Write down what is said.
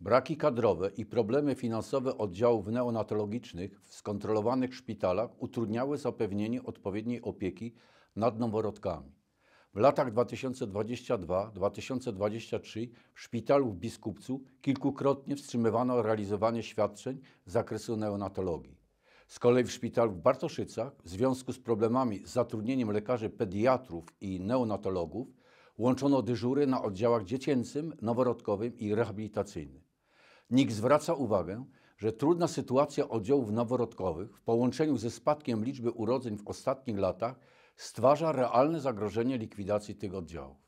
Braki kadrowe i problemy finansowe oddziałów neonatologicznych w skontrolowanych szpitalach utrudniały zapewnienie odpowiedniej opieki nad noworodkami. W latach 2022-2023 w szpitalu w Biskupcu kilkukrotnie wstrzymywano realizowanie świadczeń z zakresu neonatologii. Z kolei w szpitalu w Bartoszycach w związku z problemami z zatrudnieniem lekarzy pediatrów i neonatologów Łączono dyżury na oddziałach dziecięcym, noworodkowym i rehabilitacyjnym. NIK zwraca uwagę, że trudna sytuacja oddziałów noworodkowych w połączeniu ze spadkiem liczby urodzeń w ostatnich latach stwarza realne zagrożenie likwidacji tych oddziałów.